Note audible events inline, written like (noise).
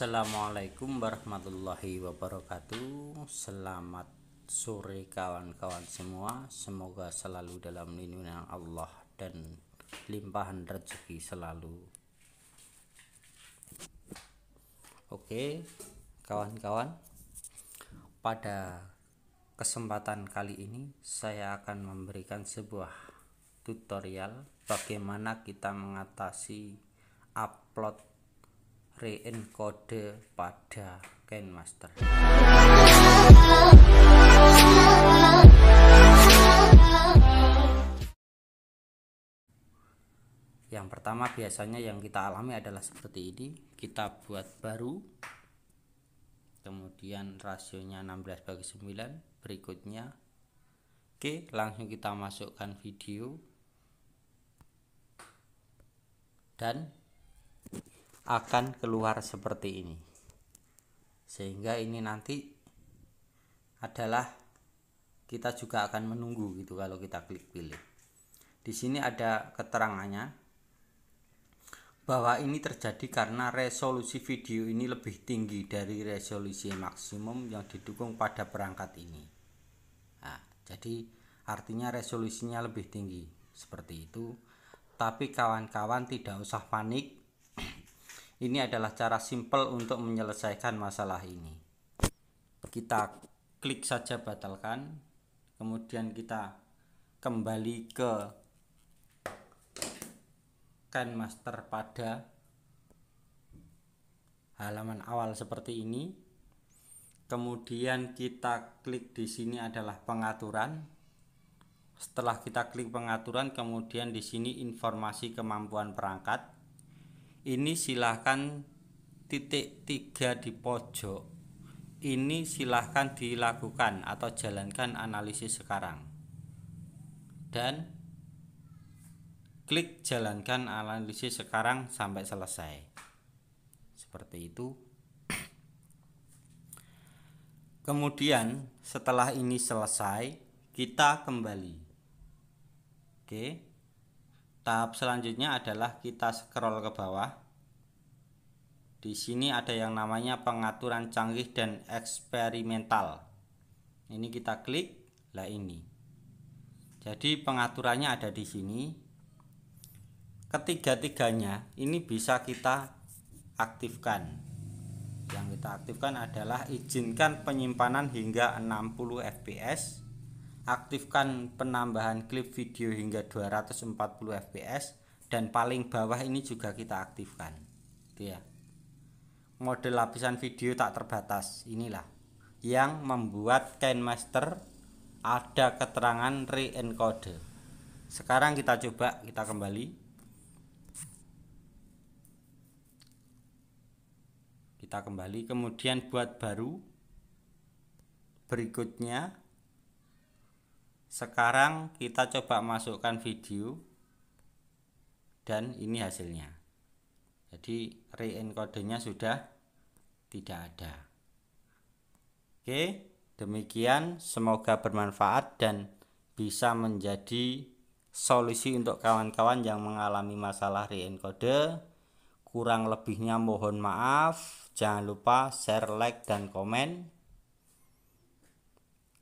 Assalamualaikum warahmatullahi wabarakatuh Selamat sore kawan-kawan semua Semoga selalu dalam lindungan Allah Dan limpahan rezeki selalu Oke kawan-kawan Pada kesempatan kali ini Saya akan memberikan sebuah tutorial Bagaimana kita mengatasi upload Reencode pada Master. Yang pertama biasanya yang kita alami adalah seperti ini. Kita buat baru. Kemudian rasionya 16 bagi 9. Berikutnya. Oke, langsung kita masukkan video. Dan akan keluar seperti ini sehingga ini nanti adalah kita juga akan menunggu gitu kalau kita klik pilih di sini ada keterangannya bahwa ini terjadi karena resolusi video ini lebih tinggi dari resolusi maksimum yang didukung pada perangkat ini nah, jadi artinya resolusinya lebih tinggi seperti itu tapi kawan-kawan tidak usah panik ini adalah cara simple untuk menyelesaikan masalah ini. Kita klik saja batalkan, kemudian kita kembali ke kan master pada halaman awal seperti ini. Kemudian kita klik di sini adalah pengaturan. Setelah kita klik pengaturan, kemudian di sini informasi kemampuan perangkat ini silahkan titik tiga di pojok ini silahkan dilakukan atau jalankan analisis sekarang dan klik jalankan analisis sekarang sampai selesai seperti itu (clears throat) kemudian setelah ini selesai kita kembali oke okay. Tahap selanjutnya adalah kita scroll ke bawah. Di sini ada yang namanya pengaturan canggih dan eksperimental. Ini kita klik, lah ini. Jadi pengaturannya ada di sini. Ketiga-tiganya ini bisa kita aktifkan. Yang kita aktifkan adalah izinkan penyimpanan hingga 60 fps aktifkan penambahan klip video hingga 240 fps dan paling bawah ini juga kita aktifkan itu ya model lapisan video tak terbatas inilah yang membuat KineMaster ada keterangan re-encode sekarang kita coba kita kembali kita kembali kemudian buat baru berikutnya sekarang kita coba masukkan video dan ini hasilnya. Jadi reencodenya sudah tidak ada. Oke, demikian semoga bermanfaat dan bisa menjadi solusi untuk kawan-kawan yang mengalami masalah re re-encode. Kurang lebihnya mohon maaf. Jangan lupa share, like, dan komen.